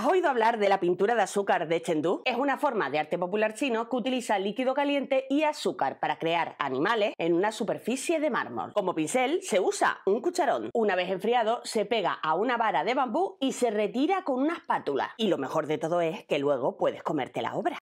¿Has oído hablar de la pintura de azúcar de Chengdu? Es una forma de arte popular chino que utiliza líquido caliente y azúcar para crear animales en una superficie de mármol. Como pincel se usa un cucharón. Una vez enfriado se pega a una vara de bambú y se retira con una espátula. Y lo mejor de todo es que luego puedes comerte la obra.